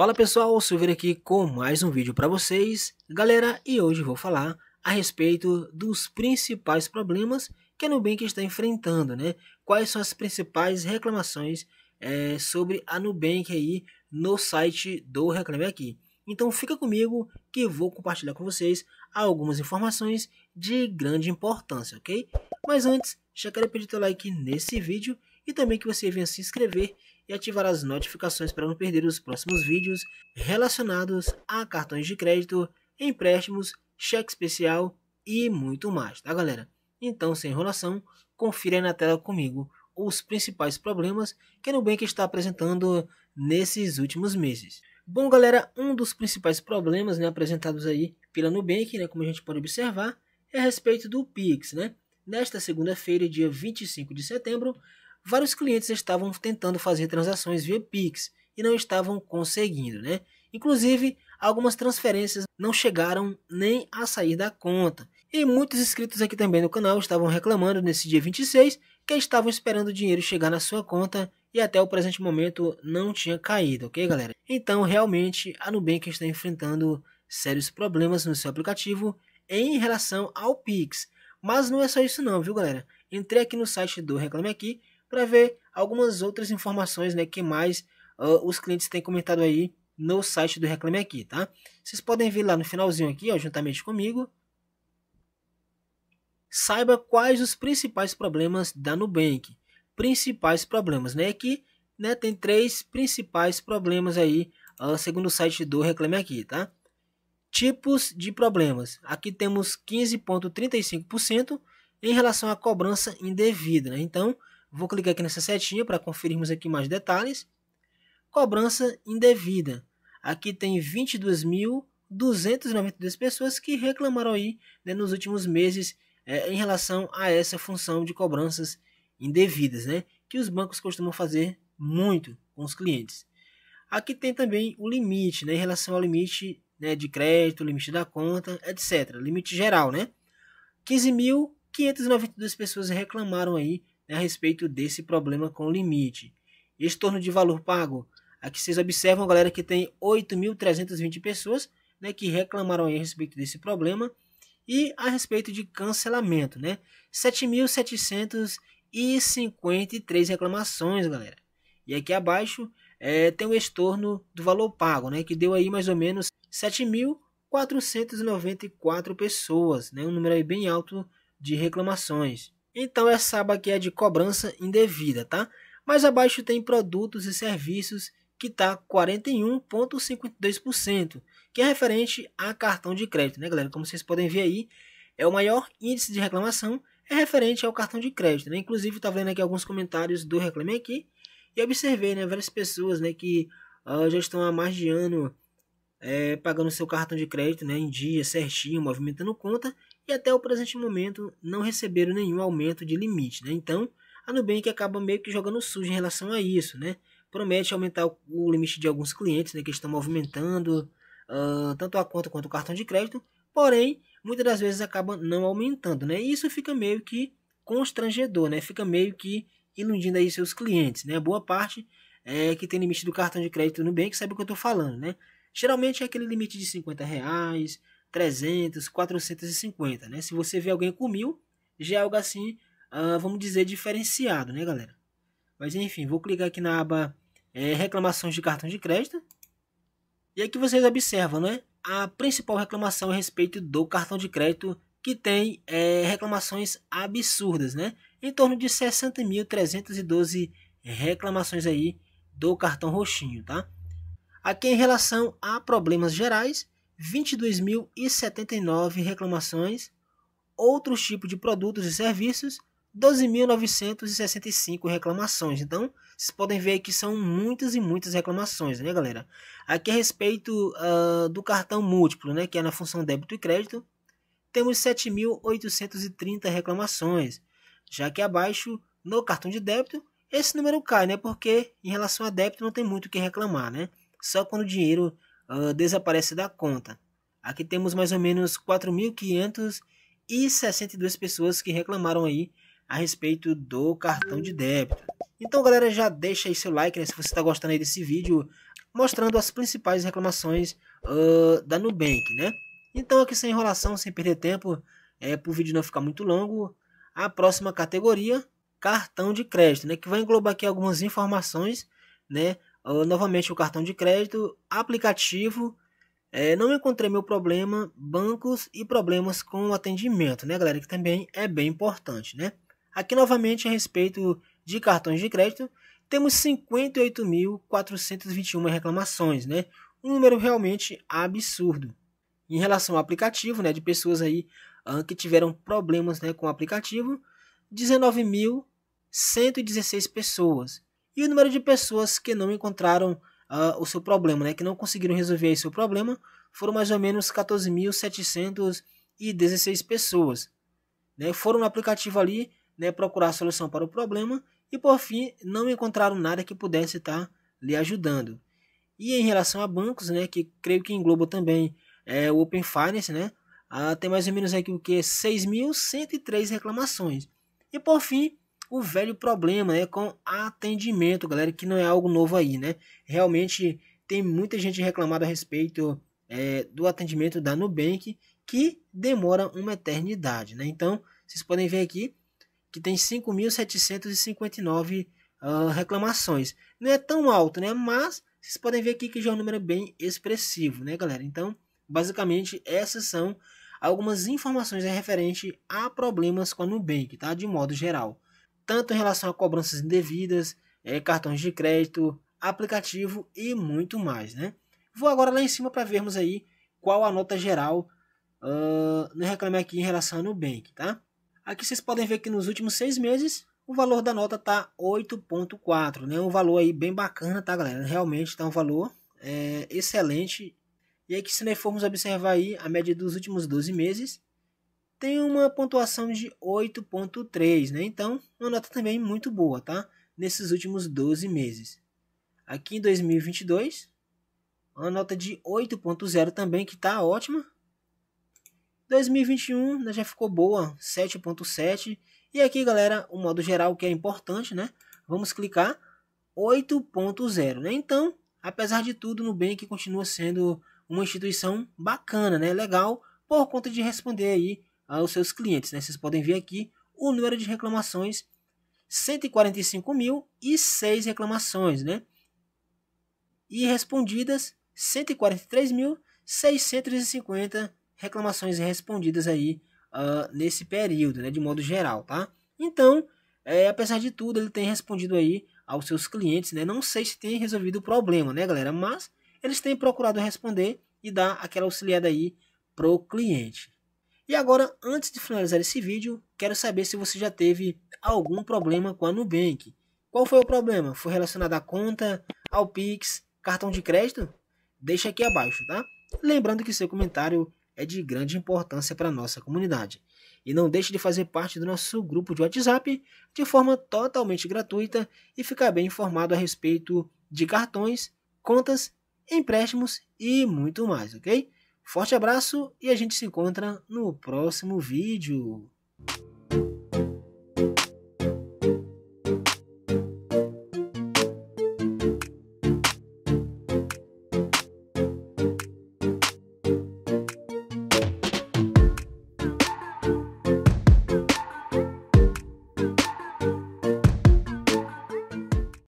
Fala pessoal, Silveira aqui com mais um vídeo para vocês. Galera, e hoje vou falar a respeito dos principais problemas que a Nubank está enfrentando, né? Quais são as principais reclamações é, sobre a Nubank aí no site do Reclame Aqui. Então fica comigo que vou compartilhar com vocês algumas informações de grande importância, ok? Mas antes, já quero pedir teu like nesse vídeo e também que você venha se inscrever e ativar as notificações para não perder os próximos vídeos relacionados a cartões de crédito, empréstimos, cheque especial e muito mais, tá galera? Então, sem enrolação, confira aí na tela comigo os principais problemas que a Nubank está apresentando nesses últimos meses. Bom, galera, um dos principais problemas né, apresentados aí pela Nubank, né, como a gente pode observar, é a respeito do Pix. Né? Nesta segunda-feira, dia 25 de setembro, vários clientes estavam tentando fazer transações via Pix e não estavam conseguindo, né? Inclusive, algumas transferências não chegaram nem a sair da conta. E muitos inscritos aqui também no canal estavam reclamando nesse dia 26 que estavam esperando o dinheiro chegar na sua conta e até o presente momento não tinha caído, ok, galera? Então, realmente, a Nubank está enfrentando sérios problemas no seu aplicativo em relação ao Pix. Mas não é só isso não, viu, galera? Entrei aqui no site do Reclame Aqui para ver algumas outras informações né, que mais uh, os clientes têm comentado aí no site do Reclame Aqui, tá? Vocês podem ver lá no finalzinho aqui, ó, juntamente comigo. Saiba quais os principais problemas da Nubank. Principais problemas, né? Aqui né, tem três principais problemas aí, uh, segundo o site do Reclame Aqui, tá? Tipos de problemas. Aqui temos 15,35% em relação à cobrança indevida, né? Então, Vou clicar aqui nessa setinha para conferirmos aqui mais detalhes. Cobrança indevida. Aqui tem 22.292 pessoas que reclamaram aí né, nos últimos meses é, em relação a essa função de cobranças indevidas, né, que os bancos costumam fazer muito com os clientes. Aqui tem também o limite, né, em relação ao limite né, de crédito, limite da conta, etc. Limite geral, né? 15.592 pessoas reclamaram aí né, a respeito desse problema com o limite. Estorno de valor pago. Aqui vocês observam, galera, que tem 8.320 pessoas né, que reclamaram a respeito desse problema. E a respeito de cancelamento, né? 7.753 reclamações, galera. E aqui abaixo é, tem o estorno do valor pago, né? Que deu aí mais ou menos 7.494 pessoas, né? Um número aí bem alto de reclamações. Então essa é aba aqui é de cobrança indevida, tá? Mais abaixo tem produtos e serviços que está 41,52%, que é referente a cartão de crédito, né, galera? Como vocês podem ver aí, é o maior índice de reclamação é referente ao cartão de crédito, né? Inclusive, tá vendo aqui alguns comentários do Reclame Aqui e observei, né, várias pessoas, né, que uh, já estão há mais de ano é, pagando seu cartão de crédito, né, em dia, certinho, movimentando conta e até o presente momento não receberam nenhum aumento de limite. Né? Então, a Nubank acaba meio que jogando sujo em relação a isso. Né? Promete aumentar o, limite de alguns clientes né, que estão movimentando uh, tanto a conta quanto o cartão de crédito, porém, muitas das vezes acaba não aumentando. Né? E isso fica meio que constrangedor, né? fica meio que iludindo aí seus clientes. Né? Boa parte é, que tem limite do cartão de crédito no Nubank sabe o que eu estou falando. Né? Geralmente é aquele limite de 50 reais, 300, 450, né? Se você vê alguém com mil, já é algo assim, uh, vamos dizer, diferenciado, né, galera? Mas enfim, vou clicar aqui na aba é, reclamações de cartão de crédito. E aqui vocês observam, né? A principal reclamação a respeito do cartão de crédito que tem é, reclamações absurdas, né? Em torno de 60.312 reclamações aí do cartão roxinho, tá? Aqui em relação a problemas gerais, 22.079 reclamações, outros tipos de produtos e serviços, 12.965 reclamações. Então, vocês podem ver que são muitas e muitas reclamações, né, galera? Aqui a respeito uh, do cartão múltiplo, né, que é na função débito e crédito, temos 7.830 reclamações, já que abaixo no cartão de débito esse número cai, né? Porque em relação a débito não tem muito o que reclamar, né? Só quando o dinheiro uh, desaparece da conta. Aqui temos mais ou menos 4.562 pessoas que reclamaram aí a respeito do cartão de débito. Então, galera, já deixa aí seu like né, se você está gostando aí desse vídeo mostrando as principais reclamações uh, da Nubank, né? Então, aqui sem enrolação, sem perder tempo, é, para o vídeo não ficar muito longo, a próxima categoria, cartão de crédito, né? Que vai englobar aqui algumas informações, né? Ah, novamente o cartão de crédito, aplicativo. É, não encontrei meu problema, bancos e problemas com o atendimento, né, galera? Que também é bem importante, né? Aqui novamente a respeito de cartões de crédito, temos 58.421 reclamações, né? Um número realmente absurdo. Em relação ao aplicativo, né, de pessoas aí uh, que tiveram problemas, né, com o aplicativo, 19.116 pessoas e o número de pessoas que não encontraram uh, o seu problema, né, que não conseguiram resolver esse seu problema, foram mais ou menos 14.716 pessoas. Né, foram no aplicativo ali né, procurar a solução para o problema e por fim não encontraram nada que pudesse estar tá lhe ajudando. E em relação a bancos, né, que creio que engloba também é, o Open Finance, né, ah, tem mais ou menos aqui o que 6.103 reclamações. E por fim, o velho problema, né, com atendimento, galera, que não é algo novo aí, né? Realmente tem muita gente reclamando a respeito é, do atendimento da Nubank que demora uma eternidade, né? Então, vocês podem ver aqui que tem 5.759 uh, ah, reclamações. Não é tão alto, né? Mas vocês podem ver aqui que já é um número bem expressivo, né, galera? Então, basicamente, essas são algumas informações referente a problemas com a Nubank, tá? De modo geral tanto em relação a cobranças indevidas, é, cartões de crédito, aplicativo e muito mais, né? Vou agora lá em cima para vermos aí qual a nota geral uh, no Reclame Aqui em relação ao Nubank, tá? Aqui vocês podem ver que nos últimos seis meses o valor da nota tá 8.4, né? Um valor aí bem bacana, tá, galera? Realmente está um valor é, excelente. E aí que se nós formos observar aí a média dos últimos 12 meses, tem uma pontuação de 8.3, né? Então, uma nota também muito boa, tá? Nesses últimos 12 meses. Aqui em 2022, uma nota de 8.0 também, que está ótima. 2021 né, já ficou boa, 7.7. E aqui, galera, o modo geral que é importante, né? Vamos clicar 8.0, né? Então, apesar de tudo, Nubank continua sendo uma instituição bacana, né? Legal, por conta de responder aí aos seus clientes. Né? Vocês podem ver aqui o número de reclamações, 145.006 mil e reclamações, né? E respondidas, 143.650 reclamações respondidas aí uh, nesse período, né? De modo geral, tá? Então, é, apesar de tudo, ele tem respondido aí aos seus clientes, né? Não sei se tem resolvido o problema, né, galera? Mas eles têm procurado responder e dar aquela auxiliada aí pro cliente. E agora, antes de finalizar esse vídeo, quero saber se você já teve algum problema com a Nubank. Qual foi o problema? Foi relacionado à conta, ao Pix, cartão de crédito? Deixa aqui abaixo, tá? Lembrando que seu comentário é de grande importância para a nossa comunidade. E não deixe de fazer parte do nosso grupo de WhatsApp de forma totalmente gratuita e ficar bem informado a respeito de cartões, contas, empréstimos e muito mais, ok? Forte abraço e a gente se encontra no próximo vídeo.